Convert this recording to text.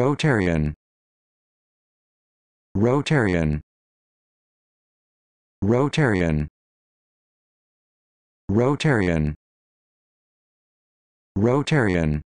Rotarian Rotarian Rotarian Rotarian Rotarian